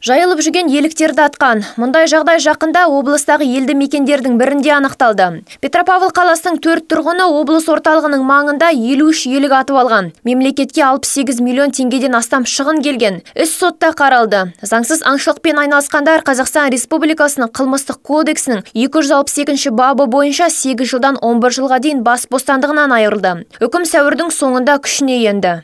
Жайылып жүген еліктерді атқан. Мұндай жағдай жақында облыстағы елді мекендердің бірінде анықталды. Петропавл қаласының төрт тұрғыны облыс орталығының маңында 53 елік атып алған. Мемлекетке 68 миллион теңгеден астам шығын келген. Үс сотта қаралды. Заңсыз аңшылықпен айналысқандар Қазақстан Республикасының қылмыстық кодексінің 262 бабы бойынша 8 жылдан 11 жылға дейін бас бостандығынан айырылды. Үкім сәуірдің соңында күшіне енді.